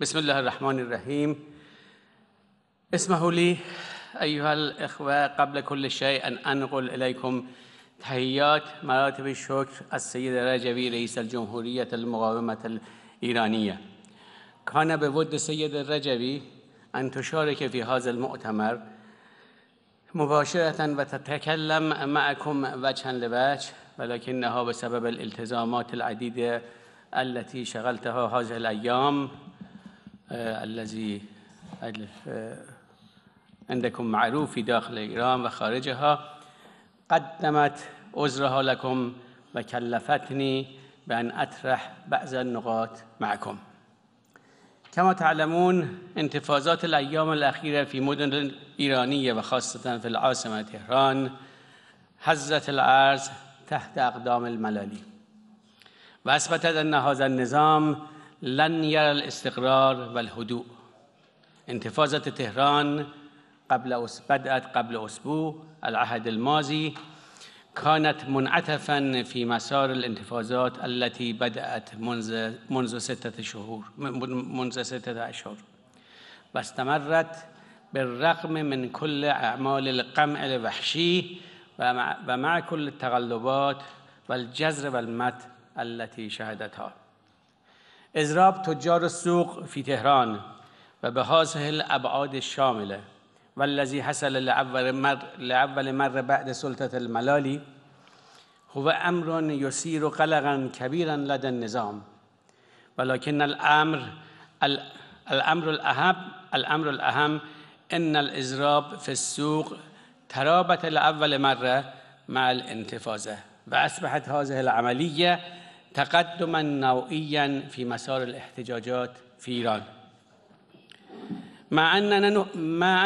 بسم الله الرحمن الرحيم اسمحوا لي أيها الإخوة قبل كل شيء أن أنقل إليكم تحيات مراتب الشكر السيد رجبي رئيس الجمهورية المقاومة الإيرانية كان بود السيد الرجبي أن تشارك في هذا المؤتمر مباشرة وتتكلم معكم وجها لوجه ولكنها بسبب الالتزامات العديدة التي شغلتها هذه الأيام الذی عندکم معروف فی داخل ایران و خارجها قدمت عذرها لکم و کلفتنی به اطرح بعض النقاط معكم كما تعلمون انتفاضات الايام الاخيره في مدن و وخاصة في العاصمه تهران هزت العرض تحت اقدام الملالي واثبتت ان هذا النظام لن يرى الاستقرار والهدوء انتفاضة طهران قبل بدأت قبل أسبوع العهد الماضي كانت منعتفا في مسار الانتفاضات التي بدأت منذ منذ ستة شهور منذ ستة أشهر واستمرت بالرغم من كل أعمال القمع الوحشي ومع كل التغلبات والجزر والمت التي شهدتها اضراب تجار سوق فی تهران و به هذه الابعاد شامله والذي حصل لعول مر لعول مرة بعد سلطه الملالی هو أمر يثير قلقا كبيرا لدى النظام ولكن الامر الامر الاهم الامر الاهم ان الاضراب في السوق ترابط لعول مرة مع و اصبحت هذه العمليه تقدما نوعيا في مسار الاحتجاجات في إيران مع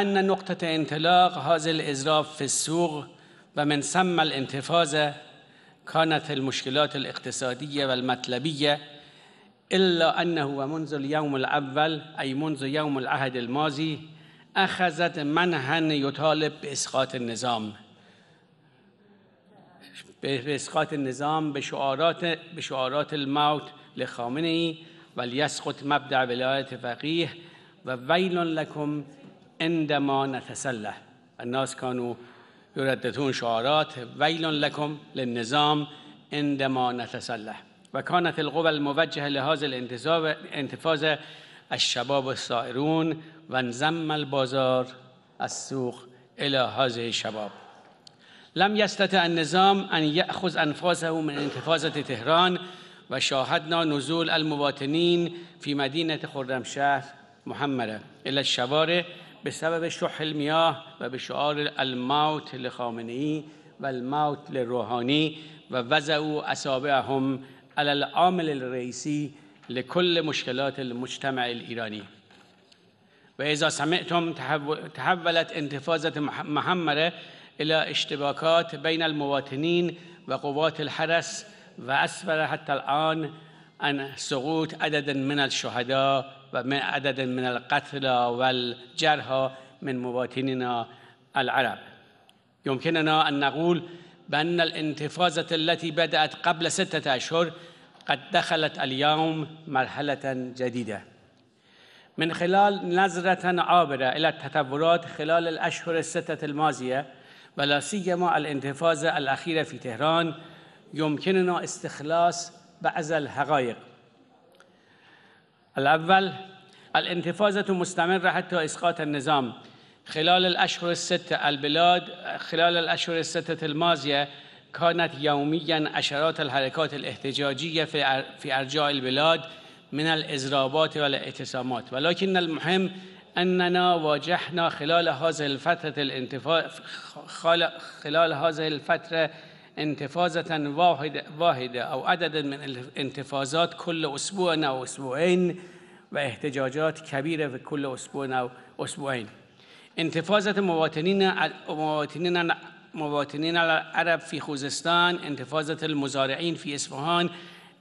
أن, نقطة انطلاق هذا الإزراف في السوق ومن ثم الانتفاضة كانت المشكلات الاقتصادية والمطلبية إلا أنه ومنذ اليوم الأول أي منذ يوم العهد الماضي أخذت منحا يطالب بإسقاط النظام به اسقاط نظام به شعارات, به شعارات الموت لخامنه ای و لیسقط مبدع ولایت فقیه و ویلون لکم عندما و الناس کانو یردتون شعارات ویلون لکم للنظام عندما نتسله و کانت القوى موجه لهذا الانتفاض انتفاض الشباب سائرون و انزم البازار السوق الى هذه شباب لم یستطع النظام ان یأخذ انفاسه من انتفاضه تهران و شاهدنا نزول المواطنین فی مدینه خرمشهر محمره الا الشوارع به سبب شح المياه و به شعار الموت لخامنه ای و الموت لروحانی و او اصابعهم علی العامل الرئیسی لکل مشکلات المجتمع الایرانی و اذا سمعتم تحولت انتفاضه محمره إلى اشتباكات بين المواطنين وقوات الحرس وأسفر حتى الآن عن سقوط عدد من الشهداء ومن عدد من القتلى والجرحى من مواطننا العرب يمكننا أن نقول بأن الانتفاضة التي بدأت قبل ستة أشهر قد دخلت اليوم مرحلة جديدة من خلال نظرة عابرة إلى التطورات خلال الأشهر الستة الماضية ولا سیما الانتفاضه الاخیر في تهران يمكننا استخلاص بعض الحقائق الأول الانتفاضة مستمرة حتى اسقاط النظام خلال الاشهر ست البلاد خلال الأشهر الستة الماضية كانت يوميا عشرات الحركات الاحتجاجية في أرجاء البلاد من و والاعتصامات ولكن المهم أننا واجهنا خلال هذه الفترة الانتفاض خلال هذه الفترة انتفاضة واحدة, واحدة أو عدد من الانتفاضات كل أسبوع أو أسبوعين واحتجاجات كبيرة في كل أسبوع أو أسبوعين انتفاضة مواطنين مواطنين مواطنين العرب في خوزستان انتفاضة المزارعين في إصفهان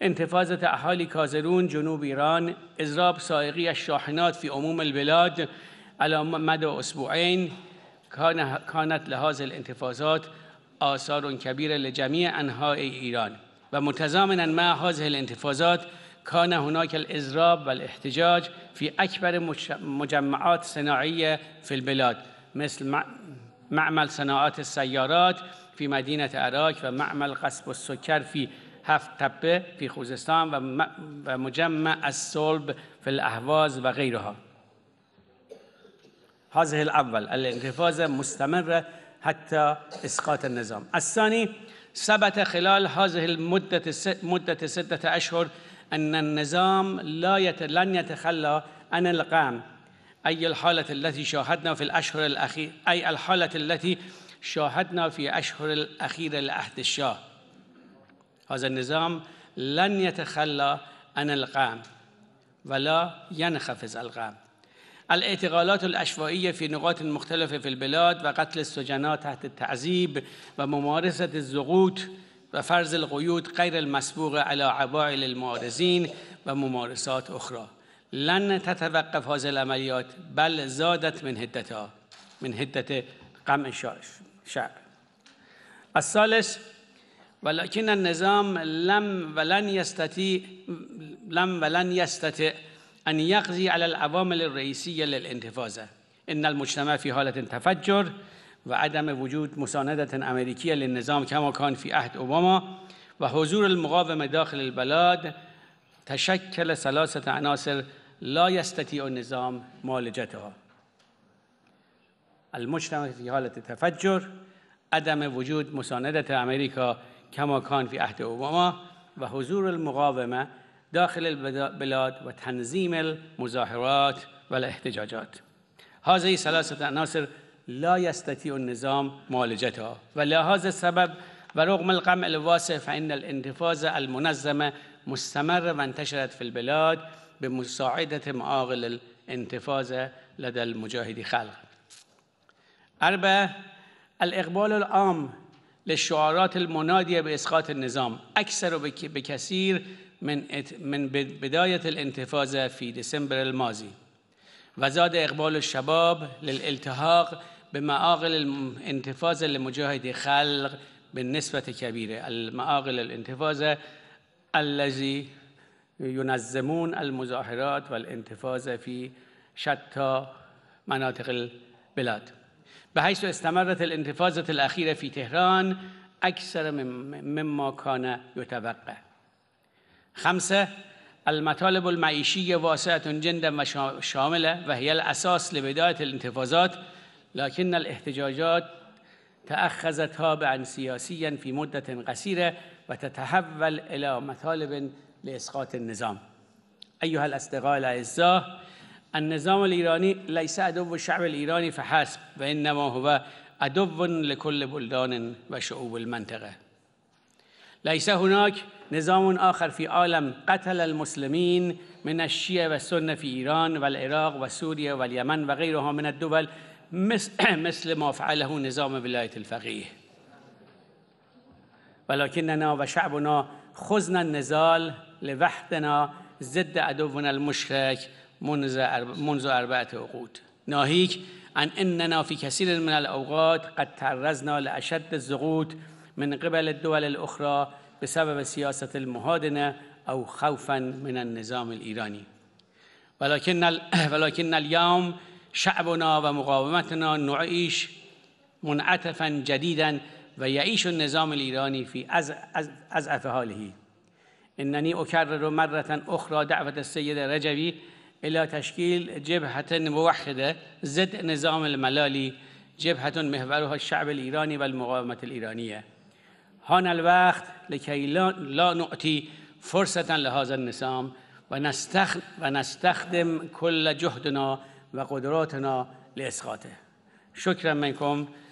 انتفاضة أهالي کازرون جنوب ایران، ازراب، سائقي الشاحنات في عموم البلاد على مدى أسبوعين كانت لهذه الانتفاضات آثار كبيرة لجميع أنحاء إيران ومتزامنا مع هذه الانتفاضات كان هناك و والاحتجاج في أكبر مجمعات صناعية في البلاد مثل معمل صناعات السيارات في مدينة و ومعمل قصب السكر في هفت تپه فی خوزستان و مجمع از صلب فی الاحواز و غیرها هذه الأول الانقفاض مستمرة حتى إسقاط النظام الثاني ثبت خلال هذه المدة مدة ستة أشهر أن النظام لا يت... لن يتخلى عن القام أي الحالة التي شاهدنا في الأشهر الأخيرة أي الحالة التي شاهدنا في أشهر الأخيرة لعهد الشاه هذا النظام لن يتخلى عن القام، ولا ينخفض القام. الاعتقالات الأشوائية في نقاط مختلفة في البلاد و قتل السجناء تحت التعذيب و ممارسة وفرز و غير المسبوق على عوائل المعارزين و ممارسات اخرى لن تتوقف هذه العمليات بل زادت من هدتها من هدت قمع شعب الثالث ولكن النظام لم ولن يستطيع لم ولن يستطيع ان يقضي على العوامل الرئيسيه للانتفاضه. ان المجتمع في حالة تفجر وعدم وجود مساندة أمريكية للنظام كما كان في عهد و وحضور المقاومة داخل البلاد تشكل ثلاثة عناصر لا يستطيع النظام معالجتها المجتمع في حالة تفجر عدم وجود مساندة امریکا، کما کان فی عهد اوباما و حضور المقاومه داخل البلاد و تنظیم المظاهرات و الاحتجاجات هذه ثلاثه عناصر لا يستطيع النظام معالجتها ولهذا السبب ورغم القمع الواسع فإن المنظمه مستمر و وانتشرت في البلاد مساعدت معاقل الانتفاضه لدى المجاهدي خلق أربعة الاقبال العام لشعارات المنادية نظام النظام أكثر بكثير من من بداية فی في الماضی الماضي وزاد اقبال الشباب للالتحاق معاقل الانتفاض لمجاهد خلق بالنسبة کبیره. المعاقل الانتفاض الذي ينظمون المظاهرات والانتفاض في شتى مناطق البلاد به حیث استمرت الانتفاضه الاخیره فی تهران أكثر مما كان یتوقع خمسه، المطالب المعيشية و جدا وشاملة وهي الاساس لبداية الانتفاضات لكن الاحتجاجات تأخذت تابعا سياسيا في مدة و وتتحول إلى مطالب لاسقاط النظام أيها الاصدقاء الاعزاء النظام الإيراني ليس عدو الشعب الإيراني فحسب وإنما هو عدو لكل بلدان وشعوب المنطقة ليس هناك نظام آخر في عالم قتل المسلمين من الشيعة والسنة في إيران والعراق وسوريا واليمن وغيرها من الدول مثل ما فعله نظام ولاية الفقيه ولكننا وشعبنا خزنا النزال لوحدنا ضد عدونا المشرك منذ اربعت عقود ناهیک ان اننا فی کثیر من الاوقات قد ترزنا لاشد زغوت من قبل الدول الاخرى سبب سیاست المهادنه او خوفا من النظام الایرانی ولکن, ال... ولکن الیوم شعبنا و مقاومتنا نعیش منعطفا جدیدا و یعیش النظام الایرانی فی از از حاله اننی اکرر مرة اخرى دعوت السید رجوی إلى تشكيل جبهة موحده ضد نظام الملالي جبهة محورها الشعب و والمقاومة ایرانیه. هان الوقت لكي لا نعطی فرصتا لهذا النظام و نستخدم کل جهدنا و قدراتنا لاسقاطه شکرا منکم